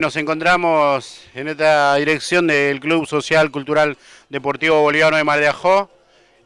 Nos encontramos en esta dirección del Club Social Cultural Deportivo Boliviano de Mar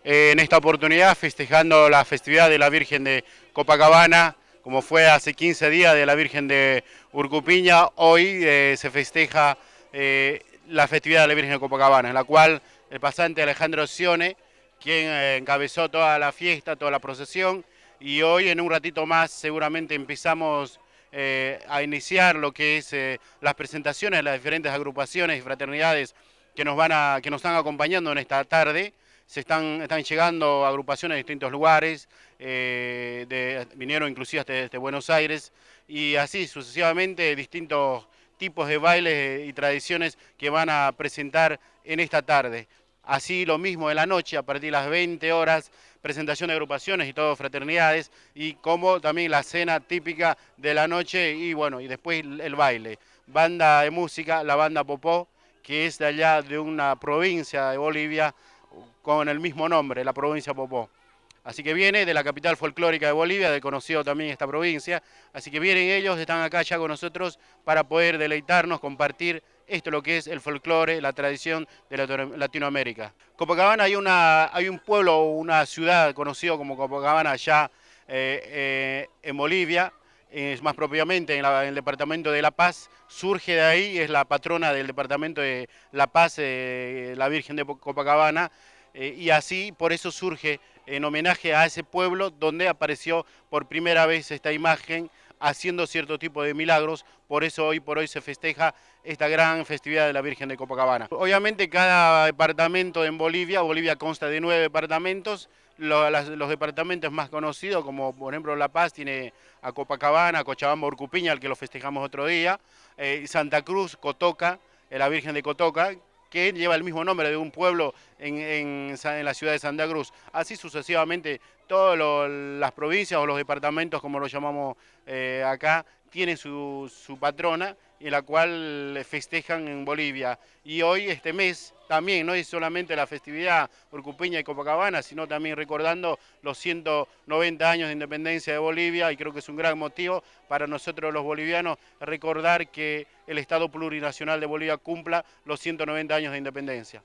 en esta oportunidad festejando la festividad de la Virgen de Copacabana, como fue hace 15 días de la Virgen de Urcupiña, hoy eh, se festeja eh, la festividad de la Virgen de Copacabana, en la cual el pasante Alejandro Sione, quien eh, encabezó toda la fiesta, toda la procesión, y hoy en un ratito más seguramente empezamos eh, a iniciar lo que es eh, las presentaciones de las diferentes agrupaciones y fraternidades que nos, van a, que nos están acompañando en esta tarde. Se están, están llegando agrupaciones de distintos lugares, eh, de, vinieron inclusive desde Buenos Aires, y así sucesivamente distintos tipos de bailes y tradiciones que van a presentar en esta tarde. Así lo mismo en la noche, a partir de las 20 horas, presentación de agrupaciones y todo, fraternidades, y como también la cena típica de la noche y bueno, y después el baile. Banda de música, la banda Popó, que es de allá de una provincia de Bolivia con el mismo nombre, la provincia Popó. Así que viene de la capital folclórica de Bolivia, de conocido también esta provincia. Así que vienen ellos, están acá ya con nosotros para poder deleitarnos, compartir esto es lo que es el folclore, la tradición de Latinoamérica. Copacabana hay, hay un pueblo o una ciudad conocido como Copacabana allá eh, eh, en Bolivia, es más propiamente en, el departamento de La Paz, surge de ahí, es la patrona del departamento de La Paz, eh, la Virgen de Copacabana, y así por eso surge en homenaje a ese pueblo donde apareció por primera vez esta imagen haciendo cierto tipo de milagros, por eso hoy por hoy se festeja esta gran festividad de la Virgen de Copacabana. Obviamente cada departamento en Bolivia, Bolivia consta de nueve departamentos, los, departamentos más conocidos, como por ejemplo La Paz, tiene a Copacabana, Cochabamba, Urcupiña, al que lo festejamos otro día, eh, Santa Cruz, Cotoca, eh, la Virgen de Cotoca, que lleva el mismo nombre de un pueblo en, la ciudad de Santa Cruz. Así sucesivamente, todas las provincias o los departamentos, como lo llamamos eh, acá, tienen su, su patrona en la cual eh, festejan en Bolivia. Y hoy, este mes, también no es solamente la festividad por y Copacabana, sino también recordando los 190 años de independencia de Bolivia y creo que es un gran motivo para nosotros los bolivianos recordar que el Estado Plurinacional de Bolivia cumpla los 190 años de independencia.